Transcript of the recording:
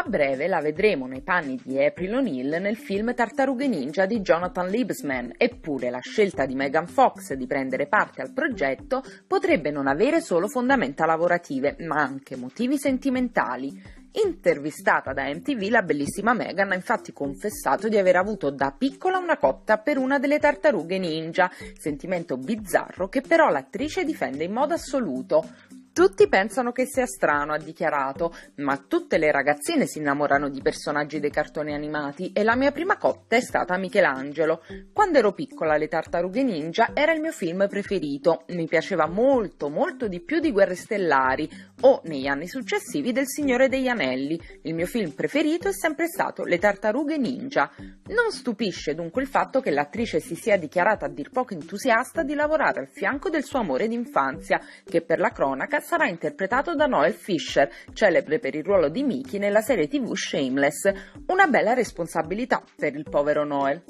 A breve la vedremo nei panni di April O'Neill nel film Tartarughe Ninja di Jonathan Liebsman, eppure la scelta di Megan Fox di prendere parte al progetto potrebbe non avere solo fondamenta lavorative, ma anche motivi sentimentali. Intervistata da MTV, la bellissima Megan ha infatti confessato di aver avuto da piccola una cotta per una delle tartarughe ninja, sentimento bizzarro che però l'attrice difende in modo assoluto. Tutti pensano che sia strano, ha dichiarato, ma tutte le ragazzine si innamorano di personaggi dei cartoni animati e la mia prima cotta è stata Michelangelo. Quando ero piccola Le tartarughe ninja era il mio film preferito, mi piaceva molto molto di più di Guerre Stellari o negli anni successivi del Signore degli Anelli. Il mio film preferito è sempre stato Le tartarughe ninja. Non stupisce dunque il fatto che l'attrice si sia dichiarata a dir poco entusiasta di lavorare al fianco del suo amore d'infanzia, che per la cronaca sarà interpretato da Noel Fisher, celebre per il ruolo di Mickey nella serie tv Shameless, una bella responsabilità per il povero Noel.